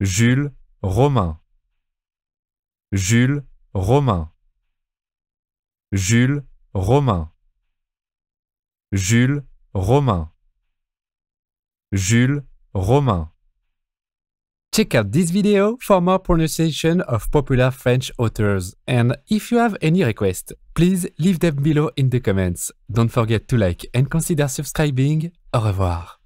Jules Romain Jules Romain Jules Romain Jules Romain Jules Romain Check out this video for more pronunciation of popular French authors. And if you have any requests, please leave them below in the comments. Don't forget to like and consider subscribing. Au revoir.